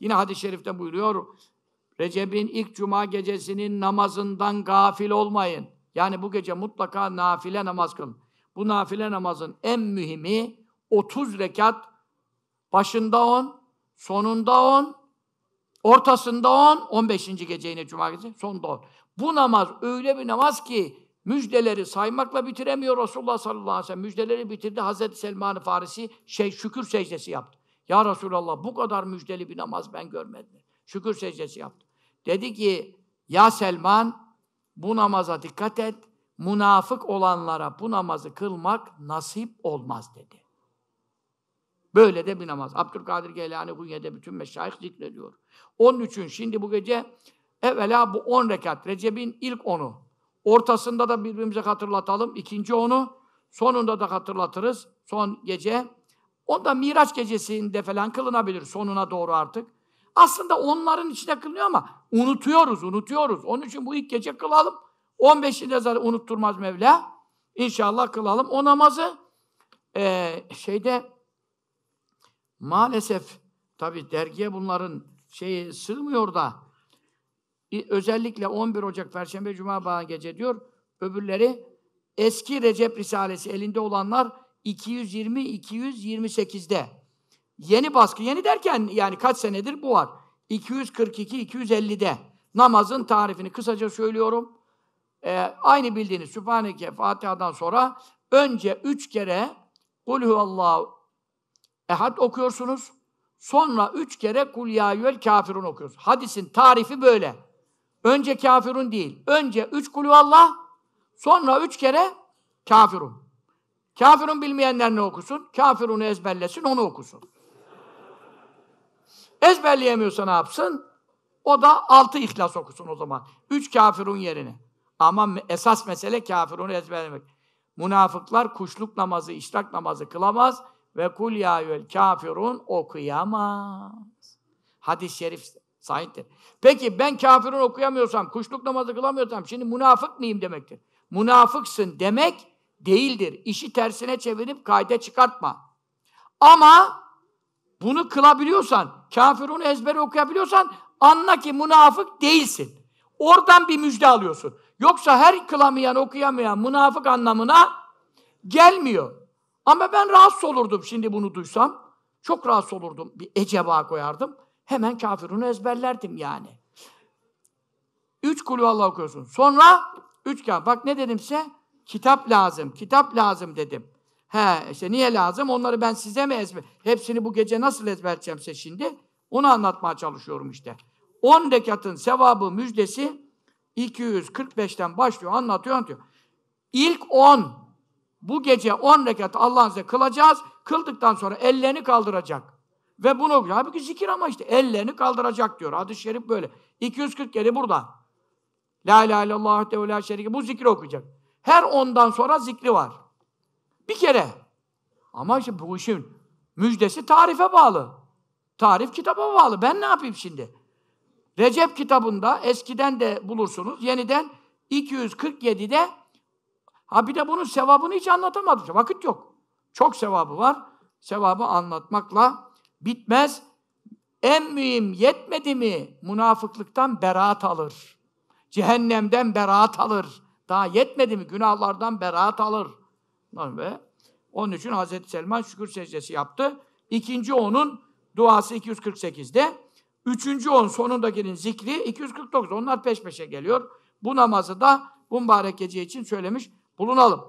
Yine hadis-i şerifte buyuruyor. Recep'in ilk cuma gecesinin namazından gafil olmayın. Yani bu gece mutlaka nafile namaz kılın. Bu nafile namazın en mühimi 30 rekat başında 10, sonunda 10, ortasında 10, 15. gece yine cuma gecesi, sonunda 10. Bu namaz öyle bir namaz ki müjdeleri saymakla bitiremiyor Resulullah sallallahu aleyhi ve sellem. Müjdeleri bitirdi. Hazreti Selman-ı Farisi şey, şükür secdesi yaptı. Ya Resulallah bu kadar müjdeli bir namaz ben görmedim. Şükür secdesi yaptı. Dedi ki ya Selman bu namaza dikkat et. Münafık olanlara bu namazı kılmak nasip olmaz dedi. Böyle de bir namaz. Abdülkadir Geylani Hunye'de bütün meşayih zikrediyor. Onun için şimdi bu gece evvela bu 10 rekat. Recep'in ilk onu Ortasında da birbirimize hatırlatalım. ikinci onu Sonunda da hatırlatırız. Son gece Ondan Miraç gecesinde falan kılınabilir sonuna doğru artık. Aslında onların içine kılınıyor ama unutuyoruz, unutuyoruz. Onun için bu ilk gece kılalım. 15'inde zaten unutturmaz Mevla. İnşallah kılalım. O namazı e, şeyde maalesef tabi dergiye bunların şeyi sığmıyor da özellikle 11 Ocak Perşembe Cuma Bağın gece diyor. Öbürleri eski Recep Risalesi elinde olanlar 220-228'de. Yeni baskı, yeni derken yani kaç senedir bu var. 242-250'de. Namazın tarifini kısaca söylüyorum. Ee, aynı bildiğiniz Sübhaneke Fatiha'dan sonra önce üç kere Kul Allah ehad okuyorsunuz. Sonra üç kere Kul ya kafirun okuyoruz. Hadisin tarifi böyle. Önce kafirun değil. Önce üç kulü Allah, sonra üç kere kafirun. Kafirun bilmeyenler ne okusun? Kafirunu ezberlesin, onu okusun. Ezberleyemiyorsa ne yapsın? O da altı ihlas okusun o zaman. Üç kafirun yerine. Ama esas mesele kafirunu ezberlemek. Münafıklar kuşluk namazı, işrak namazı kılamaz ve kul ya kafirun okuyamaz. Hadis-i şerif sahiptir. Peki ben kafirun okuyamıyorsam, kuşluk namazı kılamıyorsam şimdi münafık mıyım demektir. Münafıksın demek değildir. İşi tersine çevirip kayda çıkartma. Ama bunu kılabiliyorsan, kafirunu ezberi okuyabiliyorsan anla ki münafık değilsin. Oradan bir müjde alıyorsun. Yoksa her kılamayan, okuyamayan münafık anlamına gelmiyor. Ama ben rahatsız olurdum şimdi bunu duysam. Çok rahatsız olurdum. Bir eceba koyardım. Hemen kafirunu ezberlerdim yani. Üç kulü Allah okuyorsun. Sonra üç kağıt. Bak ne dedim size? Kitap lazım, kitap lazım dedim. He işte niye lazım? Onları ben size mi ezber... Hepsini bu gece nasıl ezberleyeceğim şimdi? Onu anlatmaya çalışıyorum işte. 10 rekatın sevabı müjdesi 245'ten başlıyor, anlatıyor, anlatıyor. İlk 10, bu gece 10 rekat Allah'ın size kılacağız. Kıldıktan sonra ellerini kaldıracak. Ve bunu okuyor. Halbuki zikir ama işte ellerini kaldıracak diyor. Hadis-i şerif böyle. 240 burada. La ilahe illallah ve la şerike. Bu zikri okuyacak. Her ondan sonra zikri var. Bir kere. Ama işte bu işin müjdesi tarife bağlı. Tarif kitaba bağlı. Ben ne yapayım şimdi? Recep kitabında eskiden de bulursunuz. Yeniden 247'de ha bir de bunun sevabını hiç anlatamadık. Vakit yok. Çok sevabı var. Sevabı anlatmakla bitmez. En mühim yetmedi mi? Münafıklıktan beraat alır. Cehennemden beraat alır. Daha yetmedi mi? Günahlardan beraat alır. Ve onun için Hazreti Selman şükür secdesi yaptı. İkinci onun duası 248'de. Üçüncü on sonundakinin zikri 249. Onlar peş peşe geliyor. Bu namazı da bu mübarek gece için söylemiş bulunalım.